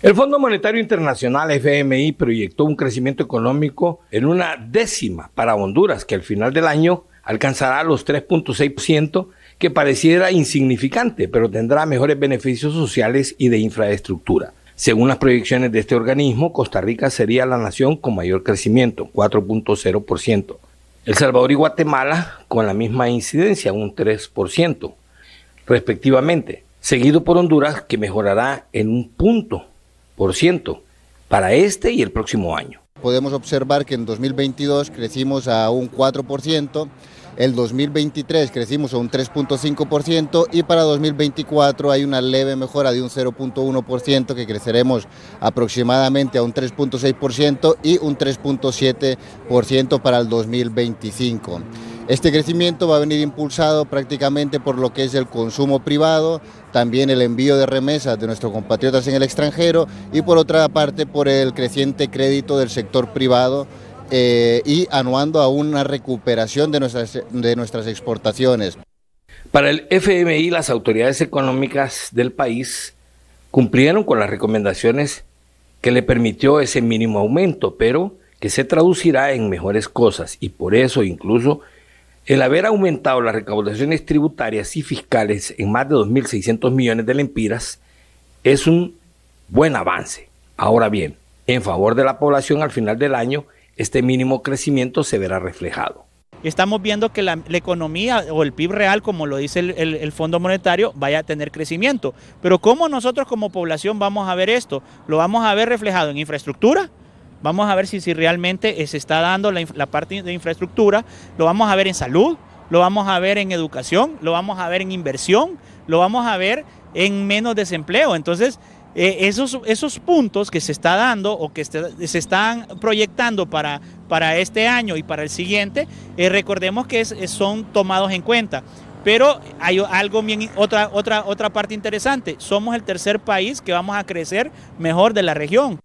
El Fondo Monetario Internacional FMI proyectó un crecimiento económico en una décima para Honduras, que al final del año alcanzará los 3.6%, que pareciera insignificante, pero tendrá mejores beneficios sociales y de infraestructura. Según las proyecciones de este organismo, Costa Rica sería la nación con mayor crecimiento, 4.0%. El Salvador y Guatemala con la misma incidencia, un 3%, respectivamente, seguido por Honduras, que mejorará en un punto para este y el próximo año. Podemos observar que en 2022 crecimos a un 4%, el 2023 crecimos a un 3.5% y para 2024 hay una leve mejora de un 0.1% que creceremos aproximadamente a un 3.6% y un 3.7% para el 2025. Este crecimiento va a venir impulsado prácticamente por lo que es el consumo privado, también el envío de remesas de nuestros compatriotas en el extranjero y por otra parte por el creciente crédito del sector privado eh, y anuando a una recuperación de nuestras, de nuestras exportaciones. Para el FMI, las autoridades económicas del país cumplieron con las recomendaciones que le permitió ese mínimo aumento, pero que se traducirá en mejores cosas y por eso incluso el haber aumentado las recaudaciones tributarias y fiscales en más de 2.600 millones de lempiras es un buen avance. Ahora bien, en favor de la población al final del año, este mínimo crecimiento se verá reflejado. Estamos viendo que la, economía o el PIB real, como lo dice el, Fondo Monetario, vaya a tener crecimiento. Pero ¿cómo nosotros como población vamos a ver esto? ¿Lo vamos a ver reflejado en infraestructura? Vamos a ver si, si realmente eh, se está dando la, parte de infraestructura. Lo vamos a ver en salud, lo vamos a ver en educación, lo vamos a ver en inversión, lo vamos a ver en menos desempleo. Entonces, eh, esos, esos puntos que se está dando o que este, se están proyectando para, para este año y para el siguiente, eh, recordemos que son tomados en cuenta. Pero hay algo bien, otra, otra, otra parte interesante, somos el tercer país que vamos a crecer mejor de la región.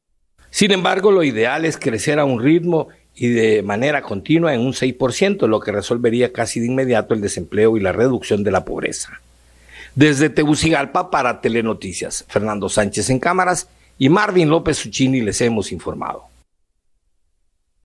Sin embargo, lo ideal es crecer a un ritmo y de manera continua en un 6%, lo que resolvería casi de inmediato el desempleo y la reducción de la pobreza. Desde Tegucigalpa para Telenoticias, Fernando Sánchez en cámaras y Marvin López Suchini les hemos informado.